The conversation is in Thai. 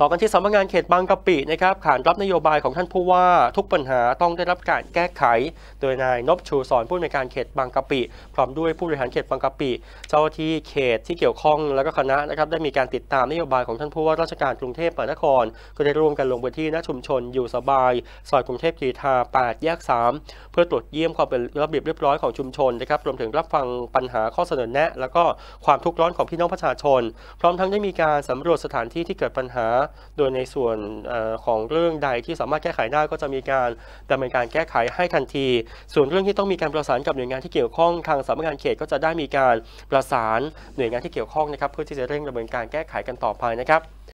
ต่อกันที่สำนักงานเขตบางกะปินะครับขานรับนโยบายของท่านผู้ว่าทุกปัญหาต้องได้รับการแก้ไขโดยนายนพชูสอนผู้อำนวยการเขตบางกะปิพร้อมด้วยผู้บริหารเขตบางกะปิ เจ้าที่เขตที่เกี่ยวข้องและก็คณะนะครับได้มีการติดตามนโยบายของท่านผู้ว่าราชการกรุงเทพมหานคร ก็ได้ร่วมกันลงพื้นที่ณชุมชน อยู่สบายซอยกรุงเทพกีทา8 แยก 3 เพื่อตรวจเยี่ยมความเป็นระเบียบเรียบร้อยของชุมชนนะครับรวมถึงรับฟังปัญหาข้อเสนอแนะแล้วก็ความทุกข์ร้อนของพี่น้องประชาชน พร้อมทั้งได้มีการสำรวจสถานที่ที่เกิดปัญหาโดยในส่วนอของเรื่องใดที่สามารถแก้ไขได้ก็จะมีการดำเนินการแก้ไขให้ทันที ส่วนเรื่องที่ต้องมีการประสานกับหน่วยงานที่เกี่ยวข้องทางสำนักงานเขตก็จะได้มีการประสานหน่วยงานที่เกี่ยวข้องนะครับเพื่อที่จะเร่งดำเนินการแก้ไขกันต่อไปนะครับ